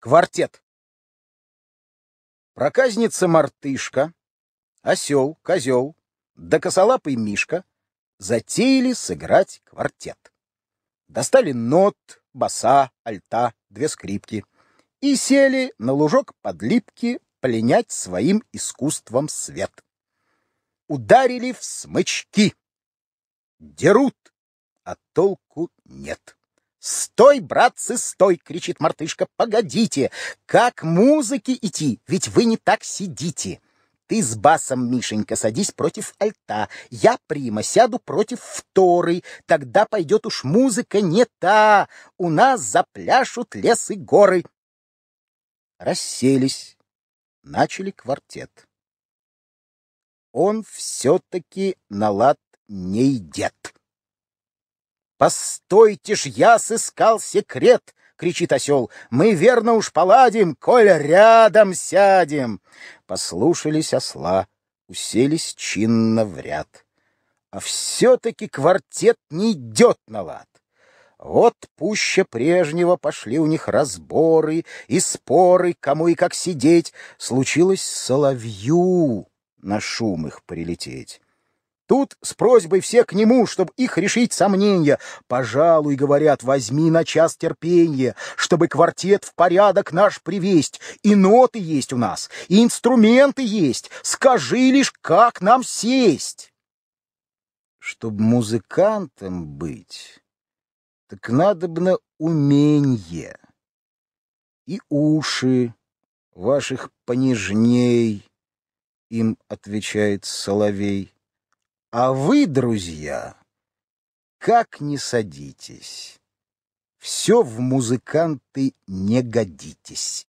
Квартет. Проказница Мартышка, Осел, Козел, да косолапый Мишка затеяли сыграть квартет. Достали нот, баса, альта, две скрипки и сели на лужок под липки пленять своим искусством свет. Ударили в смычки. Дерут, а толку нет. «Стой, братцы, стой!» — кричит мартышка. «Погодите! Как музыке идти? Ведь вы не так сидите!» Ты с басом, Мишенька, садись против альта. Я, Прима, сяду против вторы. Тогда пойдет уж музыка не та. У нас запляшут лес и горы. Расселись. Начали квартет. Он все-таки на лад не идет. «Постойте ж, я сыскал секрет!» — кричит осел. «Мы верно уж поладим, коль рядом сядем!» Послушались осла, уселись чинно в ряд. А все-таки квартет не идет на лад. Вот пуще прежнего пошли у них разборы и споры, кому и как сидеть. Случилось соловью на шум их прилететь. Тут с просьбой все к нему, чтобы их решить сомнения. Пожалуй, говорят, возьми на час терпения, чтобы квартет в порядок наш привесть. И ноты есть у нас, и инструменты есть. Скажи лишь, как нам сесть. чтобы музыкантом быть, так надобно уменье и уши ваших понежней, — им отвечает соловей. А вы, друзья, как не садитесь, все в музыканты не годитесь.